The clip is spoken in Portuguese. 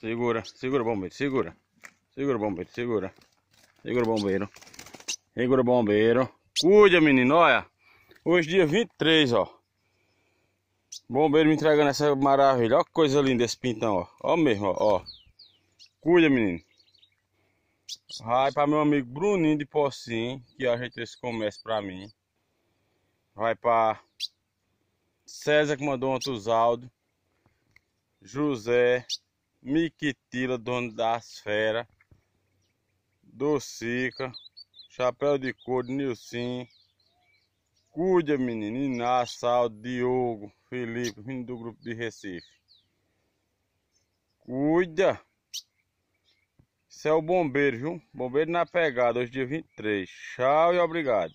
Segura, segura bombeiro, segura. Segura bombeiro, segura. Segura bombeiro. Segura bombeiro. Cuida, menino, olha. Hoje é dia 23, ó. Bombeiro me entregando essa maravilha. Olha que coisa linda esse pintão, ó. Ó mesmo, ó. ó. Cuida, menino. Vai para meu amigo Bruninho de Pocinho, que ajeitou esse comércio para mim. Vai para César que mandou um outro áudios. José, Miquitila, dono das feras, Docica, Chapéu de Couro, Nilcim, Cúdia, menino, Inácio, Diogo, Felipe, vindo do grupo de Recife. Cuida! Isso é o bombeiro, viu? Bombeiro na pegada, hoje dia 23. Tchau e obrigado.